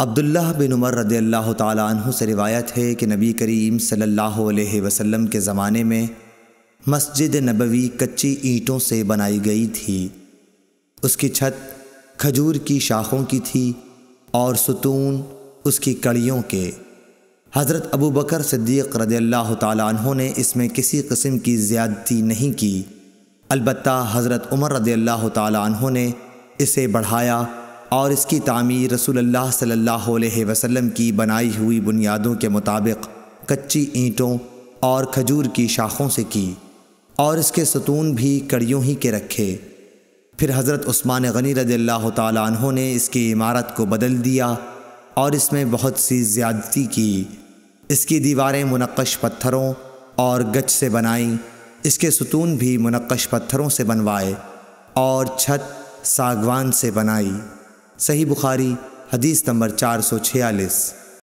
अब्दुल्ला बिन उमर रदी अल्लाह तु से रिवायत है कि नबी करीम सल्लल्लाहु अलैहि वसल्लम के ज़माने में मस्जिद नबवी कच्ची ईंटों से बनाई गई थी उसकी छत खजूर की शाखों की थी और सुतून उसकी कड़ियों के हज़रत अबू बकर सिद्दीक़ रदी अल्लाह तु ने इसमें किसी कस्म की ज़्यादती नहीं की अलबत् हज़रत उमर रदी अल्लाह तु ने इसे बढ़ाया और इसकी तामीर रसूलुल्लाह सल्लल्लाहु अलैहि वसल्लम की बनाई हुई बुनियादों के मुताबिक कच्ची ईंटों और खजूर की शाखों से की और इसके सतून भी कड़ियों ही के रखे फिर हज़रत उस्मान गनी रदील्ला तहों ने इसकी इमारत को बदल दिया और इसमें बहुत सी ज़्यादती की इसकी दीवारें मुनक्श पत्थरों और गच से बनाई इसके सतून भी मुनक्श पत्थरों से बनवाए और छत सागवान से बनाई सही बुखारी हदीस नंबर चार सौ छियालीस